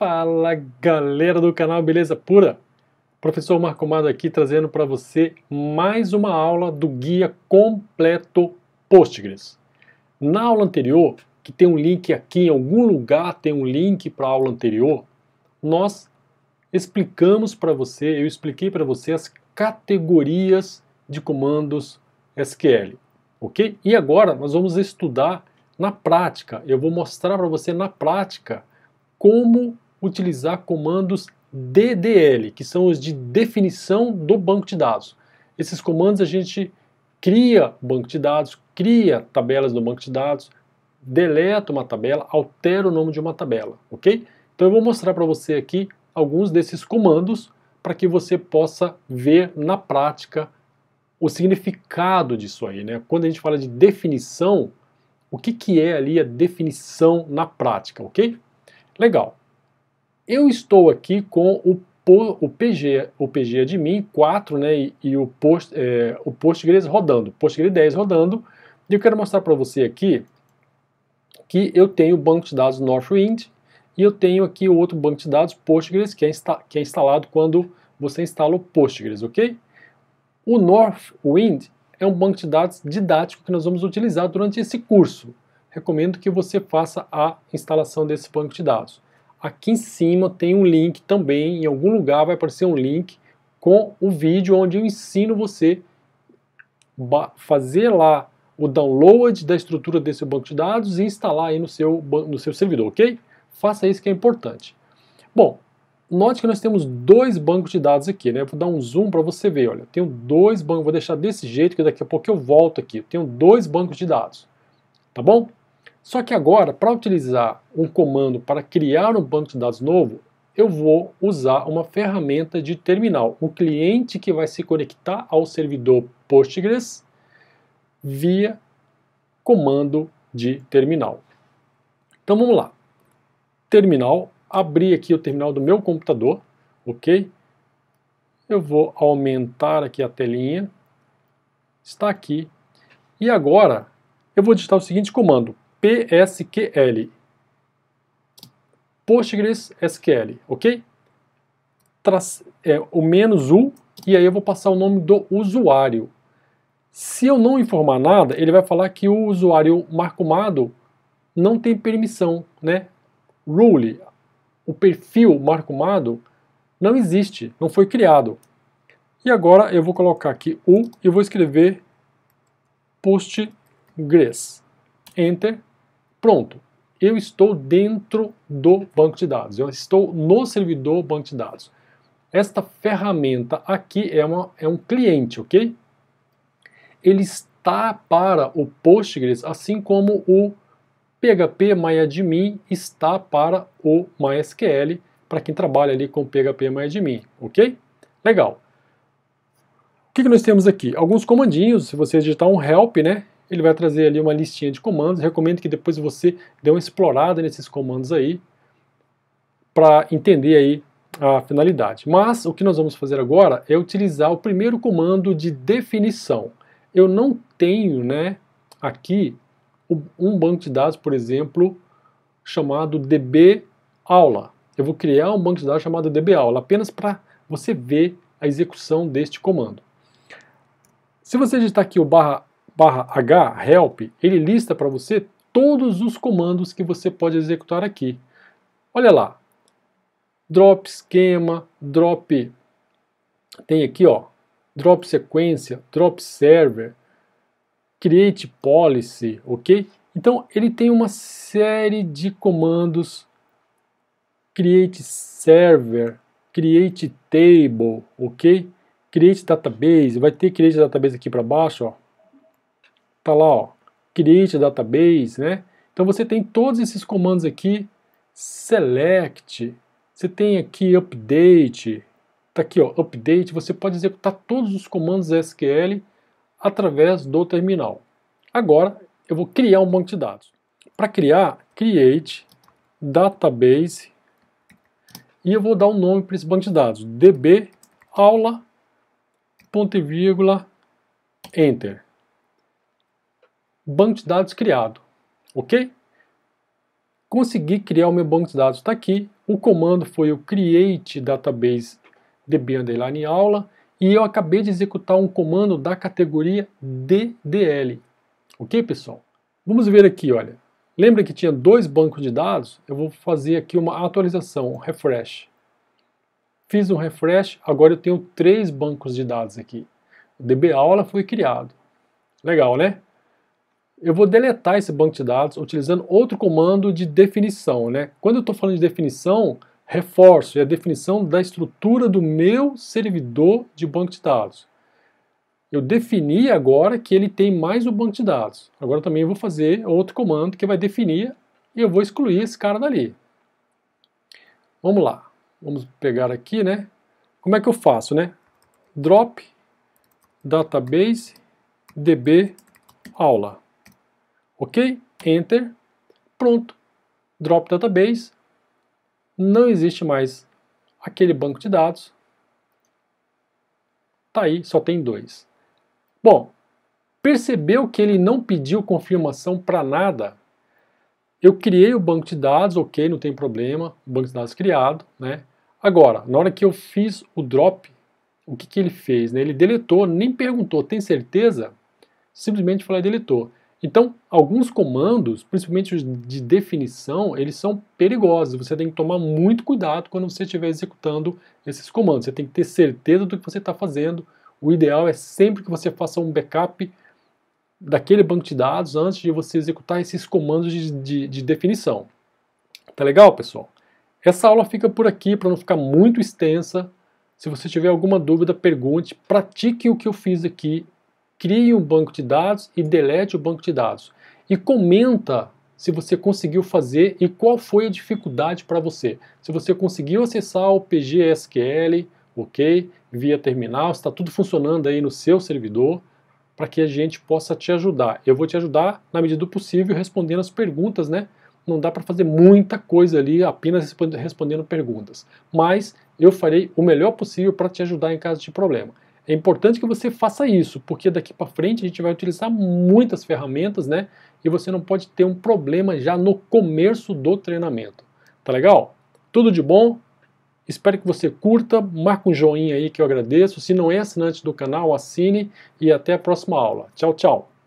Fala galera do canal Beleza Pura! Professor Marco Mado aqui trazendo para você mais uma aula do guia completo Postgres. Na aula anterior, que tem um link aqui em algum lugar, tem um link para a aula anterior, nós explicamos para você, eu expliquei para você as categorias de comandos SQL, ok? E agora nós vamos estudar na prática, eu vou mostrar para você na prática como utilizar comandos DDL, que são os de definição do banco de dados. Esses comandos a gente cria banco de dados, cria tabelas do banco de dados, deleta uma tabela, altera o nome de uma tabela, ok? Então eu vou mostrar para você aqui alguns desses comandos para que você possa ver na prática o significado disso aí, né? Quando a gente fala de definição, o que, que é ali a definição na prática, ok? Legal. Eu estou aqui com o, o PG, o PG admin 4 né, e, e o, post, é, o Postgres rodando, Postgres 10 rodando, e eu quero mostrar para você aqui que eu tenho o banco de dados Northwind e eu tenho aqui o outro banco de dados Postgres que é, insta que é instalado quando você instala o Postgres, ok? O Northwind é um banco de dados didático que nós vamos utilizar durante esse curso. Recomendo que você faça a instalação desse banco de dados. Aqui em cima tem um link também, em algum lugar vai aparecer um link com o vídeo onde eu ensino você fazer lá o download da estrutura desse banco de dados e instalar aí no seu, no seu servidor, ok? Faça isso que é importante. Bom, note que nós temos dois bancos de dados aqui, né? Vou dar um zoom para você ver, olha. Tenho dois bancos, vou deixar desse jeito que daqui a pouco eu volto aqui. Tenho dois bancos de dados, tá bom? Só que agora, para utilizar um comando para criar um banco de dados novo, eu vou usar uma ferramenta de terminal, um cliente que vai se conectar ao servidor Postgres via comando de terminal. Então vamos lá. Terminal, abri aqui o terminal do meu computador, ok? Eu vou aumentar aqui a telinha, está aqui. E agora eu vou digitar o seguinte comando, PSQL. PostgreSQL, ok? é, o menos "-u", e aí eu vou passar o nome do usuário. Se eu não informar nada, ele vai falar que o usuário marcumado não tem permissão, né? Rule, o perfil marcumado não existe, não foi criado. E agora eu vou colocar aqui "-u", e vou escrever postgres. Enter. Pronto, eu estou dentro do banco de dados, eu estou no servidor banco de dados. Esta ferramenta aqui é, uma, é um cliente, ok? Ele está para o Postgres, assim como o PHP MyAdmin está para o MySQL, para quem trabalha ali com PHP MyAdmin, ok? Legal. O que, que nós temos aqui? Alguns comandinhos, se você digitar um help, né? ele vai trazer ali uma listinha de comandos. Recomendo que depois você dê uma explorada nesses comandos aí para entender aí a finalidade. Mas o que nós vamos fazer agora é utilizar o primeiro comando de definição. Eu não tenho, né, aqui um banco de dados, por exemplo, chamado DB aula. Eu vou criar um banco de dados chamado DB aula apenas para você ver a execução deste comando. Se você digitar aqui o barra h help, ele lista para você todos os comandos que você pode executar aqui. Olha lá, drop esquema, drop tem aqui ó, drop sequência, drop server, create policy, ok? Então ele tem uma série de comandos, create server, create table, ok? Create database, vai ter create database aqui para baixo, ó. Tá lá, ó, create database, né? Então você tem todos esses comandos aqui, select, você tem aqui update, tá aqui, ó, update, você pode executar todos os comandos SQL através do terminal. Agora eu vou criar um banco de dados. Para criar, create database e eu vou dar um nome para esse banco de dados, db aula ponto e vírgula enter banco de dados criado, ok? Consegui criar o meu banco de dados, está aqui. O comando foi o create database db underline aula e eu acabei de executar um comando da categoria DDL, ok pessoal? Vamos ver aqui, olha. Lembra que tinha dois bancos de dados? Eu vou fazer aqui uma atualização, um refresh. Fiz um refresh, agora eu tenho três bancos de dados aqui. O DB Aula foi criado. Legal, né? eu vou deletar esse banco de dados utilizando outro comando de definição. Né? Quando eu estou falando de definição, reforço, é a definição da estrutura do meu servidor de banco de dados. Eu defini agora que ele tem mais o banco de dados. Agora também eu vou fazer outro comando que vai definir e eu vou excluir esse cara dali. Vamos lá. Vamos pegar aqui, né? Como é que eu faço, né? Drop database db aula. Ok? Enter. Pronto. Drop database. Não existe mais aquele banco de dados. Tá aí, só tem dois. Bom, percebeu que ele não pediu confirmação para nada? Eu criei o banco de dados, ok, não tem problema, banco de dados criado, né? Agora, na hora que eu fiz o drop, o que, que ele fez? Né? Ele deletou, nem perguntou, tem certeza? Simplesmente falou deletou. Então, alguns comandos, principalmente os de definição, eles são perigosos. Você tem que tomar muito cuidado quando você estiver executando esses comandos. Você tem que ter certeza do que você está fazendo. O ideal é sempre que você faça um backup daquele banco de dados antes de você executar esses comandos de, de, de definição. Tá legal, pessoal? Essa aula fica por aqui para não ficar muito extensa. Se você tiver alguma dúvida, pergunte, pratique o que eu fiz aqui crie um banco de dados e delete o banco de dados. E comenta se você conseguiu fazer e qual foi a dificuldade para você. Se você conseguiu acessar o PGSQL, ok, via terminal, está tudo funcionando aí no seu servidor, para que a gente possa te ajudar. Eu vou te ajudar na medida do possível respondendo as perguntas, né? Não dá para fazer muita coisa ali apenas respondendo perguntas, mas eu farei o melhor possível para te ajudar em caso de problema. É importante que você faça isso, porque daqui para frente a gente vai utilizar muitas ferramentas, né? E você não pode ter um problema já no começo do treinamento. Tá legal? Tudo de bom. Espero que você curta, marca um joinha aí que eu agradeço. Se não é assinante do canal, assine e até a próxima aula. Tchau, tchau.